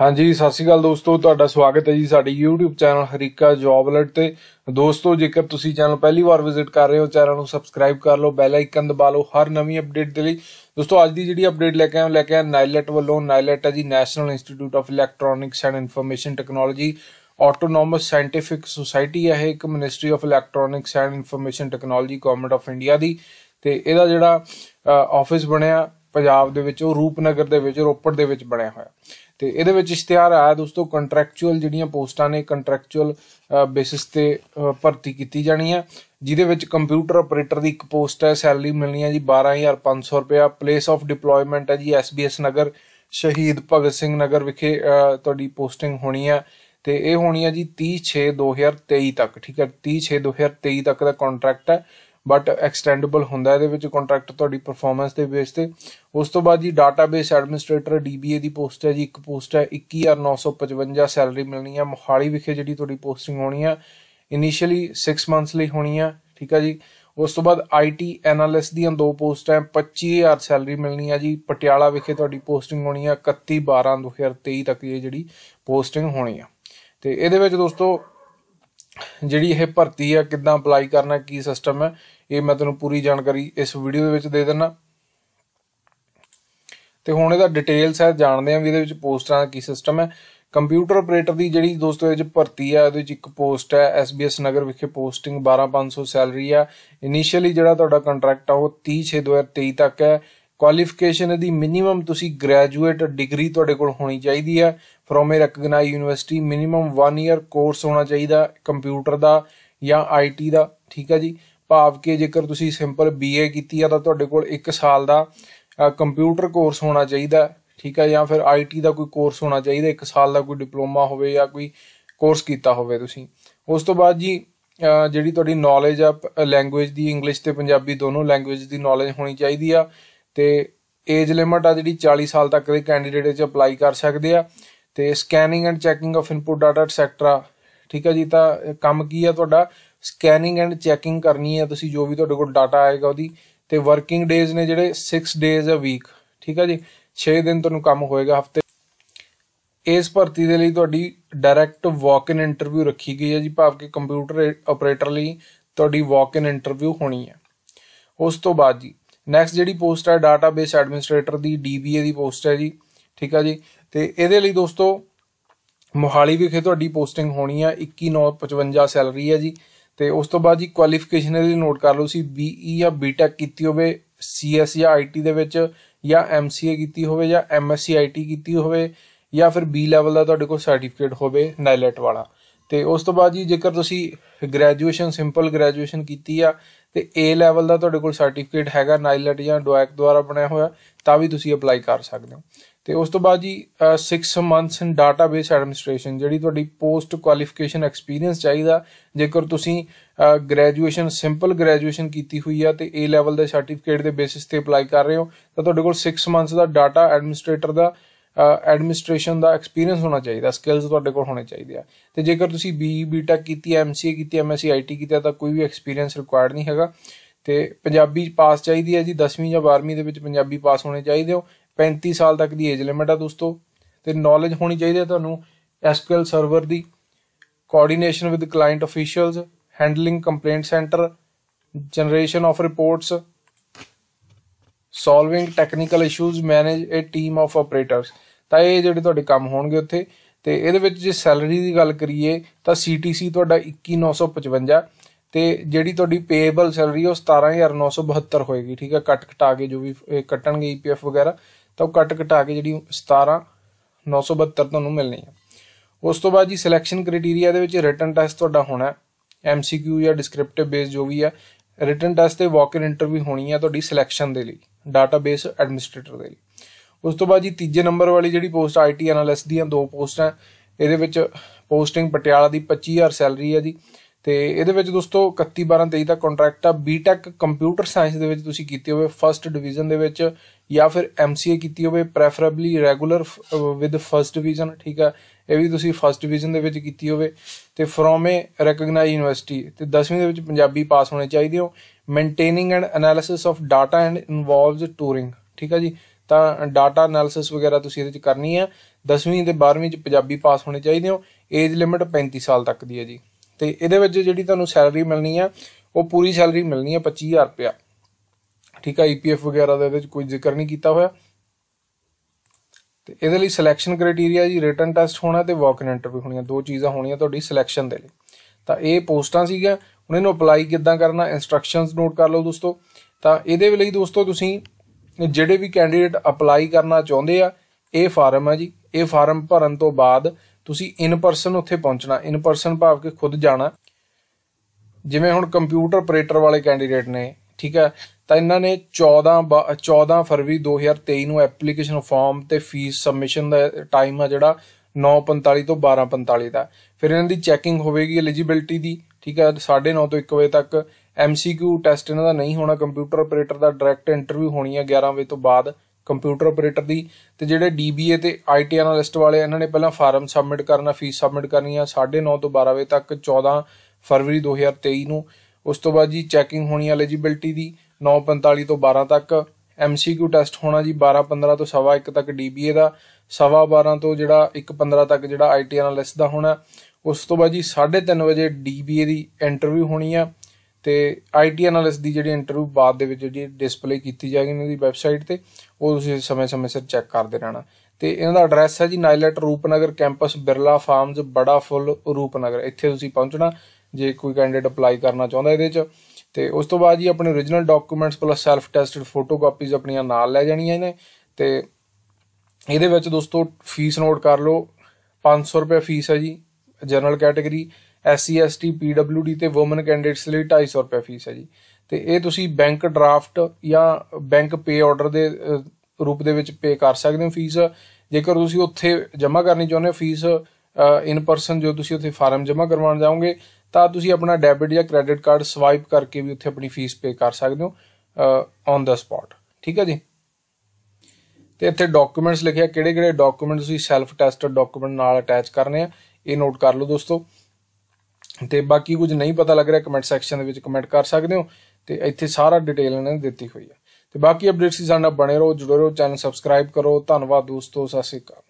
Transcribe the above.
ਹਾਂਜੀ ਸਤਿ ਸ਼੍ਰੀ ਅਕਾਲ ਦੋਸਤੋ ਤੁਹਾਡਾ ਸਵਾਗਤ ਹੈ ਜੀ ਸਾਡੇ YouTube channel Harika job alert ਤੇ ਦੋਸਤੋ ਜੇਕਰ ਤੁਸੀਂ ਚੈਨਲ ਪਹਿਲੀ ਵਾਰ ਵਿਜ਼ਿਟ ਕਰ ਰਹੇ ਹੋ ਚੈਨਲ ਨੂੰ ਸਬਸਕ੍ਰਾਈਬ ਕਰ ਲਓ ਬੈਲ ਆਈਕਨ ਦਬਾ ਲਓ ਹਰ ਨਵੀਂ ਅਪਡੇਟ ਦੇ ਲਈ ਦੋਸਤੋ ਅੱਜ ਦੀ ਜਿਹੜੀ ਅਪਡੇਟ ਲੈ ਕੇ ਆਇਆ ਲੈ ਕੇ ਆਇਆ ਨਾਈਲਟ ਵੱਲੋਂ ਨਾਈਲਟ ਹੈ ਜੀ national institute of electronics and information technology autonomous scientific society ਹੈ ਇਹ ਇੱਕ ministry of electronics and information technology government of India ਦੀ ਤੇ ਇਹਦਾ ਜਿਹੜਾ ਆਫਿਸ ਬਣਿਆ ਪੰਜਾਬ ਦੇ ਵਿੱਚ ਉਹ ਰੂਪਨਗਰ ਦੇ ਵਿੱਚ ਰੋਪੜ ਦੇ ਵਿੱਚ ਬਣਿਆ ਹੋਇਆ ਤੇ ਇਹਦੇ ਵਿੱਚ ਇਸ਼ਤਿਹਾਰ ਆਇਆ ਦੋਸਤੋ ਕੰਟਰੈਕਚੁਅਲ ਜਿਹੜੀਆਂ ਪੋਸਟਾਂ ਨੇ ਕੰਟਰੈਕਚੁਅਲ ਬੇਸਿਸ ਤੇ ਭਰਤੀ ਕੀਤੀ ਜਾਣੀ ਹੈ ਜਿਹਦੇ ਵਿੱਚ ਕੰਪਿਊਟਰ ਆਪਰੇਟਰ ਦੀ ਇੱਕ ਪੋਸਟ ਹੈ ਸੈਲਰੀ ਮਿਲਣੀ ਹੈ ਜੀ 12500 ਰੁਪਇਆ ਪਲੇਸ ਆਫ ਡਿਪਲੋਇਮੈਂਟ ਹੈ ਜੀ ਐਸਬੀਐਸ ਨਗਰ ਸ਼ਹੀਦ ਭਗਤ ਸਿੰਘ ਨਗਰ ਵਿਖੇ ਤੁਹਾਡੀ ਪੋਸਟਿੰਗ ਹੋਣੀ ਹੈ ਤੇ ਇਹ ਹੋਣੀ ਹੈ ਜੀ 30/6/2023 ਤੱਕ ਠੀਕ ਹੈ 30/6/2023 ਤੱਕ ਦਾ ਕੰਟਰੈਕਟ ਹੈ ਬਟ ਐਕਸਟੈਂਡੇਬਲ ਹੁੰਦਾ ਇਹਦੇ ਵਿੱਚ ਕੰਟਰੈਕਟ ਤੁਹਾਡੀ ਪਰਫਾਰਮੈਂਸ ਦੇ ਬੇਸ ਤੇ ਉਸ ਤੋਂ ਬਾਅਦ ਜੀ ਡਾਟਾਬੇਸ ਐਡਮਿਨਿਸਟ੍ਰੇਟਰ DBA ਦੀ ਪੋਸਟ ਹੈ ਜੀ ਇੱਕ ਪੋਸਟ ਹੈ 21955 ਸੈਲਰੀ ਮਿਲਣੀ ਹੈ ਮੋਹਾਲੀ ਵਿਖੇ ਜਿਹੜੀ ਤੁਹਾਡੀ ਪੋਸਟਿੰਗ ਹੋਣੀ ਹੈ ਇਨੀਸ਼ੀਅਲੀ 6 ਮੰਥਸ ਲਈ ਹੋਣੀ ਹੈ ਠੀਕ ਹੈ ਜੀ ਉਸ ਤੋਂ ਬਾਅਦ ਆਈਟੀ ਐਨਾਲਿਸਟ ਦੀਆਂ ਦੋ ਪੋਸਟਾਂ 25000 ਸੈਲਰੀ ਮਿਲਣੀ ਆ ਜੀ ਪਟਿਆਲਾ ਵਿਖੇ ਤੁਹਾਡੀ ਪੋਸਟਿੰਗ ਹੋਣੀ ਆ 31 12 2023 ਤੱਕ ਇਹ ਜਿਹੜੀ ਪੋਸਟਿੰਗ ਹੋਣੀ ਆ ਤੇ ਇਹਦੇ ਵਿੱਚ ਦੋਸਤੋ ਜਿਹੜੀ ਇਹ ਭਰਤੀ ਆ ਕਿੱਦਾਂ ਅਪਲਾਈ ਕਰਨਾ ਕੀ ਸਿਸਟਮ ਹੈ ਇਹ ਮੈਂ ਤੁਹਾਨੂੰ ਪੂਰੀ ਜਾਣਕਾਰੀ ਇਸ ਵੀਡੀਓ ਦੇ ਵਿੱਚ ਦੇ ਦਿੰਨਾ ਤੇ ਹੁਣ ਇਹਦਾ ਡਿਟੇਲਸ ਹੈ ਜਾਣਦੇ ਆਂ ਵੀ ਇਹਦੇ ਵਿੱਚ ਪੋਸਟਾਂ ਦਾ ਕੀ ਸਿਸਟਮ ਹੈ ਕੰਪਿਊਟਰ ਆਪਰੇਟਰ ਦੀ ਜਿਹੜੀ ਦੋਸਤੋ ਇਹ ਚ ਭਰਤੀ ਆ ਉਹਦੇ ਵਿੱਚ ਇੱਕ ਪੋਸਟ ਹੈ ਐਸਬੀਐਸ ਨਗਰ ਵਿਖੇ ਪੋਸਟਿੰਗ 12500 ਸੈਲਰੀ ਆ ਇਨੀਸ਼ੀਅਲੀ ਜਿਹੜਾ ਤੁਹਾਡਾ ਕੰਟਰੈਕਟ ਆ ਉਹ 30 2023 ਤੱਕ ਹੈ ਕੁਆਲੀਫਿਕੇਸ਼ਨ ਦੀ ਮਿਨੀਮਮ ਤੁਸੀਂ ਗ੍ਰੈਜੂਏਟ ਡਿਗਰੀ ਤੁਹਾਡੇ ਕੋਲ ਹੋਣੀ ਚਾਹੀਦੀ ਹੈ from a recognise university minimum 1 year course ਹੋਣਾ ਚਾਹੀਦਾ ਕੰਪਿਊਟਰ ਦਾ ਜਾਂ ਆਈਟੀ ਦਾ ਠੀਕ ਹੈ ਜੀ ਭਾਵ ਕਿ ਜੇਕਰ ਤੁਸੀਂ ਸਿੰਪਲ ਬੀਏ ਕੀਤੀ ਆ ਤਾਂ ਤੁਹਾਡੇ ਕੋਲ 1 ਸਾਲ ਦਾ ਕੰਪਿਊਟਰ ਕੋਰਸ ਹੋਣਾ ਚਾਹੀਦਾ ਠੀਕ ਹੈ ਜਾਂ ਫਿਰ ਆਈਟੀ ਦਾ ਕੋਈ ਕੋਰਸ ਹੋਣਾ ਚਾਹੀਦਾ 1 ਸਾਲ ਦਾ ਕੋਈ ਡਿਪਲੋਮਾ ਹੋਵੇ ਜਾਂ ਕੋਈ ਕੋਰਸ ਕੀਤਾ ਹੋਵੇ ਤੁਸੀਂ ਉਸ ਤੋਂ ਬਾਅਦ ਜੀ ਜਿਹੜੀ ਤੁਹਾਡੀ ਨੌਲੇਜ ਆ ਲੈਂਗੁਏਜ ਦੀ ਇੰਗਲਿਸ਼ ਤੇ ਪੰਜਾਬੀ ਦੋਨੋਂ ਲੈਂਗੁਏਜ ਦੀ ਨੌਲੇਜ ਹੋਣੀ ਚਾਹੀਦੀ ਆ ਤੇ ਏਜ ਲਿਮਟ ਆ ਜਿਹੜੀ 40 ਸਾਲ ਤੱਕ ਦੇ ਕੈਂਡੀਡੇਟ ਚ ਅਪਲਾਈ ਕਰ ਸਕਦੇ ਆ ਤੇ scanning and checking of input data etcetera ਠੀਕ ਹੈ ਜੀ ਤਾਂ ਕੰਮ ਕੀ ਹੈ ਤੁਹਾਡਾ ਸਕੈਨਿੰਗ ਐਂਡ ਚੈਕਿੰਗ ਕਰਨੀ ਹੈ ਤੁਸੀਂ ਜੋ ਵੀ ਤੁਹਾਡੇ ਕੋਲ ਡਾਟਾ ਆਏਗਾ ਉਹਦੀ ਤੇ ਵਰਕਿੰਗ ਡੇਜ਼ ਨੇ ਜਿਹੜੇ 6 ਡੇਜ਼ ਅ ਵੀਕ ਠੀਕ ਹੈ ਜੀ 6 ਦਿਨ ਤੁਹਾਨੂੰ ਕੰਮ ਹੋਏਗਾ ਹਫਤੇ ਇਸ ਭਰਤੀ ਦੇ ਲਈ ਤੁਹਾਡੀ ਡਾਇਰੈਕਟ ਵਾਕ ਇਨ ਇੰਟਰਵਿਊ ਰੱਖੀ ਗਈ ਹੈ ਜੀ ਭਾਵ ਕਿ ਕੰਪਿਊਟਰ ਆਪਰੇਟਰ ਲਈ ਤੁਹਾਡੀ ਵਾਕ ਇਨ ਇੰਟਰਵਿਊ ਹੋਣੀ ਹੈ ਉਸ ਤੋਂ ਬਾਅਦ ਜੀ ਨੈਕਸਟ ਜਿਹੜੀ ਪੋਸਟ ਹੈ ਡਾਟਾਬੇਸ ਐਡਮਿਨਿਸਟ੍ਰੇਟਰ ਦੀ ਡੀਬੀਏ ਦੀ ਪੋਸਟ ਹੈ ਜੀ ਠੀਕ ਹੈ ਜੀ ਤੇ ਇਹਦੇ ਲਈ ਦੋਸਤੋ ਮੋਹਾਲੀ ਵਿਖੇ ਤੁਹਾਡੀ ਪੋਸਟਿੰਗ ਹੋਣੀ ਆ 21955 ਸੈਲਰੀ ਹੈ ਜੀ ਤੇ ਉਸ ਤੋਂ ਬਾਅਦ ਜੀ ਕੁਆਲੀਫਿਕੇਸ਼ਨ ਇਹਦੀ ਨੋਟ ਕਰ ਲਓ ਸੀ ਬੀਈ ਜਾਂ ਬੀਟੈਕ ਕੀਤੀ ਹੋਵੇ ਸੀਐਸ ਜਾਂ ਆਈਟੀ ਦੇ ਵਿੱਚ ਜਾਂ ਐਮਸੀਏ ਕੀਤੀ ਹੋਵੇ ਜਾਂ ਐਮਐਸਸੀ ਆਈਟੀ ਕੀਤੀ ਹੋਵੇ ਜਾਂ ਫਿਰ ਬੀ ਲੈਵਲ ਦਾ ਤੁਹਾਡੇ ਕੋਲ ਸਰਟੀਫਿਕੇਟ ਹੋਵੇ ਨਾਈਲਟ ਵਾਲਾ ਤੇ ਉਸ ਤੋਂ ਬਾਅਦ ਜੀ ਜੇਕਰ ਤੁਸੀਂ ਗ੍ਰੈਜੂਏਸ਼ਨ ਸਿੰਪਲ ਗ੍ਰੈਜੂਏਸ਼ਨ ਕੀਤੀ ਆ ਤੇ A ਲੈਵਲ ਦਾ ਤੁਹਾਡੇ ਕੋਲ ਸਰਟੀਫਿਕੇਟ ਹੈਗਾ ਨਾਈਲਟ ਜਾਂ ਡੋਇਕ ਦੁਆਰਾ ਬਣਿਆ ਹੋਇਆ ਤਾਂ ਵੀ ਤੁਸੀਂ ਅਪਲਾਈ ਕਰ ਸਕਦੇ ਹੋ ਤੇ ਉਸ ਤੋਂ ਬਾਅਦ ਜੀ 6 ਮੰਥਸ ਇਨ ਡਾਟਾਬੇਸ ਐਡਮਿਨਿਸਟ੍ਰੇਸ਼ਨ ਜਿਹੜੀ ਤੁਹਾਡੀ ਪੋਸਟ ਕੁਆਲੀਫਿਕੇਸ਼ਨ ਐਕਸਪੀਰੀਅੰਸ ਚਾਹੀਦਾ ਜੇਕਰ ਤੁਸੀਂ ਗ੍ਰੈਜੂਏਸ਼ਨ ਸਿੰਪਲ ਗ੍ਰੈਜੂਏਸ਼ਨ ਕੀਤੀ ਹੋਈ ਆ ਤੇ A ਲੈਵਲ ਦੇ ਸਰਟੀਫਿਕੇਟ ਦੇ ਬੇਸਿਸ ਤੇ ਅਪਲਾਈ ਕਰ ਰਹੇ ਹੋ ਤਾਂ ਤੁਹਾਡੇ ਕੋਲ 6 ਮੰਥਸ ਦਾ ਡਾਟਾ ਐਡਮਿਨਿਸਟ੍ਰੇਟਰ ਦਾ ਐਡਮਿਨਿਸਟ੍ਰੇਸ਼ਨ ਦਾ ਐਕਸਪੀਰੀਅੰਸ ਹੋਣਾ ਚਾਹੀਦਾ ਸਕਿੱਲਸ ਤੁਹਾਡੇ ਕੋਲ ਹੋਣੇ ਚਾਹੀਦੇ ਆ ਤੇ ਜੇਕਰ ਤੁਸੀਂ ਬੀਈ ਬੀਟੈਕ ਕੀਤੀ ਐ ਐਮਸੀਏ ਕੀਤੀ ਐਮਐਸਸੀ ਆਈਟੀ ਕੀਤੀ ਤਾਂ ਕੋਈ ਵੀ ਐਕਸਪੀਰੀਅੰਸ ਰਿਕੁਆਇਰਡ ਨਹੀਂ ਹੈਗਾ ਤੇ ਪੰਜਾਬੀ ਪਾਸ ਚਾਹੀਦੀ ਹੈ ਜੀ 10ਵੀਂ ਜਾਂ 12ਵੀਂ ਦੇ ਵਿੱਚ ਪੰਜਾਬੀ ਪਾਸ ਹੋਣੇ ਚਾਹੀਦੇ ਹੋ 35 ਸਾਲ ਤੱਕ ਦੀ ਏਜ ਲਿਮਿਟ ਆ ਦੋਸਤੋ ਤੇ ਨੌਲੇਜ ਹੋਣੀ ਚਾਹੀਦੀ ਹੈ ਤੁਹਾਨੂੰ SQL ਸਰਵਰ ਦੀ coordination with client officials handling complaint centre generation of reports solving technical issues manage a team of operators ਤਾਂ ਇਹ ਜਿਹੜੇ ਤੁਹਾਡੇ ਕੰਮ ਹੋਣਗੇ ਉੱਥੇ ਤੇ ਇਹਦੇ ਵਿੱਚ ਜੇ ਸੈਲਰੀ ਦੀ ਗੱਲ ਕਰੀਏ ਤਾਂ CTC ਤੁਹਾਡਾ 21955 ਤੇ ਜਿਹੜੀ ਤੁਹਾਡੀ ਪੇਏਬਲ ਸੈਲਰੀ ਉਹ 17972 ਹੋਏਗੀ ਠੀਕ ਹੈ ਕੱਟ ਕਟਾ ਕੇ ਜੋ ਵੀ ਕੱਟਣਗੇ EPF ਵਗੈਰਾ ਤਾਂ ਉਹ ਕੱਟ ਘਟਾ ਕੇ ਜਿਹੜੀ 17972 ਤੁਹਾਨੂੰ ਮਿਲਣੀ ਹੈ ਉਸ ਤੋਂ ਬਾਅਦ ਜੀ ਸਿਲੈਕਸ਼ਨ ਕ੍ਰਾਈਟੇਰੀਆ ਦੇ ਵਿੱਚ ਰਿਟਨ ਟੈਸਟ ਤੁਹਾਡਾ ਹੋਣਾ ਹੈ MCQ ਜਾਂ ਡਿਸਕ੍ਰਿਪਟਿਵ ਬੇਸ ਜੋ ਵੀ ਹੈ ਰਿਟਨ ਟੈਸਟ ਤੇ ਵਾਕ-ਇਨ ਇੰਟਰਵਿਊ ਹੋਣੀ ਹੈ ਤੁਹਾਡੀ ਸਿਲੈਕਸ਼ਨ ਦੇ ਲਈ ਡਾਟਾਬੇਸ ਐਡਮਿਨਿਸਟ੍ਰੇਟਰ ਦੇ ਲਈ ਉਸ ਤੋਂ ਬਾਅਦ ਜੀ ਤੀਜੇ ਨੰਬਰ ਵਾਲੀ ਜਿਹੜੀ ਪੋਸਟ ਆਈਟੀ ਐਨਾਲਿਸਟ ਦੀਆਂ ਦੋ ਪੋਸਟਾਂ ਇਹਦੇ ਵਿੱਚ ਪੋਸਟਿੰਗ ਪਟਿਆਲਾ ਦੀ 25000 ਸੈਲਰੀ ਹੈ ਜੀ ਤੇ ਇਹਦੇ ਵਿੱਚ ਦੋਸਤੋ 31 12 23 ਦਾ ਕੰਟਰੈਕਟ ਆ ਬੀਟੈਕ ਕੰਪਿਊਟਰ ਸਾਇੰਸ ਦੇ ਵਿੱਚ ਤੁਸੀਂ ਕੀਤੀ ਹੋਵੇ ਫਰਸਟ ਡਿਵੀਜ਼ਨ ਦੇ ਵਿੱਚ ਜਾਂ ਫਿਰ ਐਮਸੀਏ ਕੀਤੀ ਹੋਵੇ preferably regular with first division ਠੀਕ ਆ ਇਹ ਵੀ ਤੁਸੀਂ ਫਰਸਟ ਡਿਵੀਜ਼ਨ ਦੇ ਵਿੱਚ ਕੀਤੀ ਹੋਵੇ ਤੇ ਫਰੋਮ ਏ ਰੈਕਗਨਾਈਜ਼ਡ ਯੂਨੀਵਰਸਿਟੀ ਤੇ 10ਵੀਂ ਦੇ ਵਿੱਚ ਪੰਜਾਬੀ ਪਾਸ ਹੋਣੇ ਚਾਹੀਦੇ ਹੋ maintaining and analysis of data and involves touring ਠੀਕ ਆ ਜੀ ਤਾਂ ਡਾਟਾ ਐਨਾਲਿਸਿਸ ਵਗੈਰਾ ਤੁਸੀਂ ਇਹਦੇ ਵਿੱਚ ਕਰਨੀ ਆ 10ਵੀਂ ਤੇ 12ਵੀਂ ਚ ਪੰਜਾਬੀ ਪਾਸ ਹੋਣੇ ਚਾਹੀਦੇ ਹੋ ਏਜ ਲਿਮਿਟ 35 ਸਾਲ ਤੱਕ ਦੀ ਹੈ ਜੀ ਤੇ ਇਹਦੇ ਵਿੱਚ ਜਿਹੜੀ ਤੁਹਾਨੂੰ ਸੈਲਰੀ ਮਿਲਣੀ ਆ ਉਹ ਪੂਰੀ ਸੈਲਰੀ ਮਿਲਣੀ ਆ 25000 ਰੁਪਿਆ ਠੀਕ ਆ ਈਪੀਐਫ ਵਗੈਰਾ ਦਾ ਇਹਦੇ ਵਿੱਚ ਕੋਈ ਜ਼ਿਕਰ ਨਹੀਂ ਕੀਤਾ ਹੋਇਆ ਤੇ ਇਹਦੇ ਲਈ ਸਿਲੈਕਸ਼ਨ ਕ੍ਰਾਈਟੇਰੀਆ ਜੀ ਰਿਟਨ ਟੈਸਟ ਹੋਣਾ ਤੇ ਵਾਕ ਇਨ ਇੰਟਰਵਿਊ ਹੋਣੀਆਂ ਦੋ ਚੀਜ਼ਾਂ ਹੋਣੀਆਂ ਤੁਹਾਡੀ ਸਿਲੈਕਸ਼ਨ ਦੇ ਲਈ ਤਾਂ ਇਹ ਪੋਸਟਾਂ ਸੀਗੀਆਂ ਉਹਨਾਂ ਨੂੰ ਅਪਲਾਈ ਕਿੱਦਾਂ ਕਰਨਾ ਇਨਸਟਰਕਸ਼ਨਸ ਨੋਟ ਕਰ ਲਓ ਦੋਸਤੋ ਤਾਂ ਇਹਦੇ ਲਈ ਦੋਸਤੋ ਤੁਸੀਂ ਜਿਹੜੇ ਵੀ ਕੈਂਡੀਡੇਟ ਅਪਲਾਈ ਕਰਨਾ ਚਾਹੁੰਦੇ ਆ ਇਹ ਫਾਰਮ ਹੈ ਜੀ ਇਹ ਫਾਰਮ ਭਰਨ ਤੋਂ ਬਾਅਦ ਤੁਸੀਂ ਇਨ ਪਰਸਨ ਉੱਥੇ ਪਹੁੰਚਣਾ ਇਨ ਪਰਸਨ ਭਾਵ ਕਿ ਖੁਦ ਜਾਣਾ ਜਿਵੇਂ ਹੁਣ ਕੰਪਿਊਟਰ ਆਪਰੇਟਰ ਵਾਲੇ ਕੈਂਡੀਡੇਟ ਨੇ ਠੀਕ ਹੈ ਤਾਂ ਇਹਨਾਂ ਨੇ 14 14 ਫਰਵਰੀ 2023 ਨੂੰ ਐਪਲੀਕੇਸ਼ਨ ਫਾਰਮ ਤੇ ਫੀਸ ਸਬਮਿਸ਼ਨ ਦਾ ਟਾਈਮ ਆ ਜਿਹੜਾ 9:45 ਤੋਂ 12:45 ਦਾ ਫਿਰ ਇਹਨਾਂ ਦੀ ਚੈਕਿੰਗ ਹੋਵੇਗੀ ਐਲੀਜੀਬਿਲਟੀ ਦੀ ਠੀਕ ਹੈ 9:30 ਤੋਂ 1 ਵਜੇ ਤੱਕ ਐਮਸੀਕਿਊ ਟੈਸਟ ਇਹਨਾਂ ਦਾ ਨਹੀਂ ਹੋਣਾ ਕੰਪਿਊਟਰ ਆਪਰੇਟਰ ਦਾ ਡਾਇਰੈਕਟ ਇੰਟਰਵਿਊ ਹੋਣੀ ਹੈ 11 ਵਜੇ ਤੋਂ ਬਾਅਦ ਕੰਪਿਊਟਰ ਆਪਰੇਟਰ ਦੀ ਤੇ ਜਿਹੜੇ ਡੀਬੀਏ ਤੇ ਆਈਟੀ ਐਨਾਲਿਸਟ ਵਾਲੇ ਇਹਨਾਂ ਨੇ ਪਹਿਲਾਂ ਫਾਰਮ ਸਬਮਿਟ ਕਰਨਾ ਫੀਸ ਸਬਮਿਟ ਕਰਨੀ ਆ 9:30 ਤੋਂ 12 ਵਜੇ ਤੱਕ 14 ਫਰਵਰੀ 2023 ਨੂੰ ਉਸ ਤੋਂ ਬਾਅਦ ਜੀ ਚੈਕਿੰਗ ਹੋਣੀ ਐਲੀਜੀਬਿਲਟੀ ਦੀ 9:45 ਤੋਂ 12 ਤੱਕ ਐਮਸੀਕਿਊ ਟੈਸਟ ਹੋਣਾ ਜੀ 12:15 ਤੋਂ 1:15 ਤੱਕ ਡੀਬੀਏ ਦਾ 1:12 ਤੋਂ ਜਿਹੜਾ 1:15 ਤੱਕ ਜਿਹੜਾ ਆਈਟੀ ਐਨਾਲਿਸਟ ਦਾ ਹੋਣਾ ਉਸ ਤੋਂ ਬਾਅਦ ਜੀ 3:30 ਵਜੇ ਡੀਬੀਏ ਦੀ ਇੰਟਰਵਿਊ ਹੋਣੀ ਆ ਤੇ ਆਈਟੀ ਐਨਾਲਿਸਟ ਦੀ ਜਿਹੜੀ ਇੰਟਰਵਿਊ ਬਾਅਦ ਦੇ ਵਿੱਚ ਜਿਹੜੀ ਡਿਸਪਲੇ ਕੀਤੀ ਜਾਏਗੀ ਇਹਨਾਂ ਦੀ ਵੈਬਸਾਈਟ ਤੇ ਉਹ ਤੁਸੀਂ ਸਮੇਂ-ਸਮੇਂ ਸਿਰ ਚੈੱਕ ਕਰਦੇ ਰਹਿਣਾ ਤੇ ਇਹਨਾਂ ਦਾ ਐਡਰੈਸ ਹੈ ਜੀ NIELIT Rupnagar campus Birla farms Bara Phool Rupnagar ਇੱਥੇ ਤੁਸੀਂ ਪਹੁੰਚਣਾ ਜੇ ਕੋਈ ਕੈਂਡੀਡੇਟ ਅਪਲਾਈ ਕਰਨਾ ਚਾਹੁੰਦਾ ਇਹਦੇ 'ਚ ਤੇ ਉਸ ਤੋਂ ਬਾਅਦ ਜੀ ਆਪਣੇ origignal documents plus self attested photocopies ਆਪਣੀਆਂ ਨਾਲ ਲੈ ਜਾਣੀਆਂ ਇਹਨੇ ਤੇ ਇਹਦੇ ਵਿੱਚ ਦੋਸਤੋ ਫੀਸ ਨੋਟ ਕਰ ਲਓ 500 ਰੁਪਏ ਫੀਸ ਹੈ ਜੀ general category S C S T P W D ਤੇ ਔਮਨ ਕੈਂਡੀਡੇਟਸ ਲਈ 250 ਰੁਪਏ ਫੀਸ ਹੈ ਜੀ ਤੇ ਇਹ ਤੁਸੀਂ ਬੈਂਕ ਡਰਾਫਟ ਜਾਂ ਬੈਂਕ ਪੇ ਆਰਡਰ ਦੇ ਰੂਪ ਦੇ ਵਿੱਚ ਪੇ ਕਰ ਸਕਦੇ ਹੋ ਫੀਸ ਜੇਕਰ ਤੁਸੀਂ ਉੱਥੇ ਜਮ੍ਹਾਂ ਕਰਨੀ ਚਾਹੁੰਦੇ ਹੋ ਫੀਸ ਇਨ ਪਰਸਨ ਜੋ ਤੁਸੀਂ ਉੱਥੇ ਫਾਰਮ ਜਮ੍ਹਾਂ ਕਰਵਾਉਣ ਜਾਓਗੇ ਤਾਂ ਤੁਸੀਂ ਆਪਣਾ ਡੈਬਿਟ ਜਾਂ ਕ੍ਰੈਡਿਟ ਕਾਰਡ ਸਵਾਈਪ ਕਰਕੇ ਵੀ ਉੱਥੇ ਆਪਣੀ ਫੀਸ ਪੇ ਕਰ ਸਕਦੇ ਹੋ ਔਨ ਦਾ ਸਪੌਟ ਠੀਕ ਹੈ ਜੀ ਤੇ ਇੱਥੇ ਡਾਕੂਮੈਂਟਸ ਲਿਖਿਆ ਕਿਹੜੇ-ਕਿਹੜੇ ਡਾਕੂਮੈਂਟ ਤੁਸੀਂ ਸੈਲਫ ਟੈਸਟਡ ਡਾਕੂਮੈਂਟ ਨਾਲ ਅਟੈਚ ਕਰਨੇ ਆ ਇਹ ਨੋਟ ਕਰ ਲਓ ਦੋਸਤੋ ਤੇ ਬਾਕੀ ਕੁਝ ਨਹੀਂ ਪਤਾ ਲੱਗ ਰਿਹਾ ਕਮੈਂਟ ਸੈਕਸ਼ਨ ਦੇ ਵਿੱਚ ਕਮੈਂਟ ਕਰ ਸਕਦੇ ਹੋ ਤੇ ਇੱਥੇ ਸਾਰਾ ਡਿਟੇਲ ਇਹਨਾਂ ਨੇ ਦਿੱਤੀ ਹੋਈ ਹੈ ਤੇ ਬਾਕੀ ਅਪਡੇਟਸ ਹੀ ਸਾਡਾ ਬਣੇ ਰਹੋ ਜੁੜੇ ਰਹੋ ਚੈਨਲ ਸਬਸਕ੍ਰਾਈਬ ਕਰੋ ਧੰਨਵਾਦ ਦੋਸਤੋ ਸਤਿ ਸ਼੍ਰੀ ਅਕਾਲ